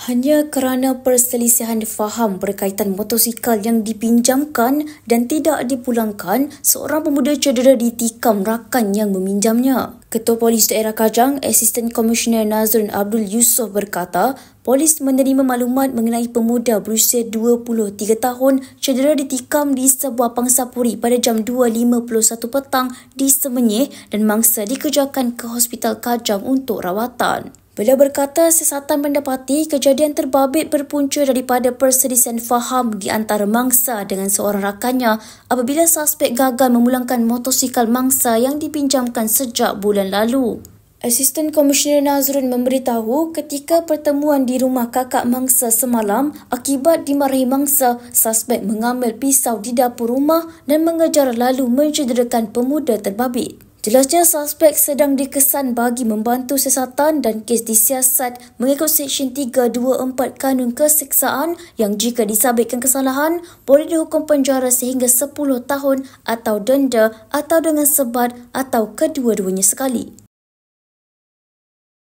Hanya kerana perselisihan faham berkaitan motosikal yang dipinjamkan dan tidak dipulangkan, seorang pemuda cedera ditikam rakan yang meminjamnya. Ketua Polis Daerah Kajang, Assistant Commissioner Nazrin Abdul Yusof berkata, polis menerima maklumat mengenai pemuda berusia 23 tahun cedera ditikam di sebuah pangsapuri pada jam 2.51 petang di Semenyih dan mangsa dikejarkan ke Hospital Kajang untuk rawatan. Beliau berkata siasatan mendapati kejadian terbabit berpunca daripada perselisihan faham di antara mangsa dengan seorang rakannya apabila suspek gagal memulangkan motosikal mangsa yang dipinjamkan sejak bulan lalu. Asisten Komisioner Nazrun memberitahu ketika pertemuan di rumah kakak mangsa semalam akibat dimarahi mangsa, suspek mengambil pisau di dapur rumah dan mengejar lalu mencederakan pemuda terbabit. Jelasnya suspek sedang dikesan bagi membantu siasatan dan kes disiasat mengikut Seksyen 324 Kanun Keseksaan yang jika disabitkan kesalahan boleh dihukum penjara sehingga 10 tahun atau denda atau dengan sebat atau kedua-duanya sekali.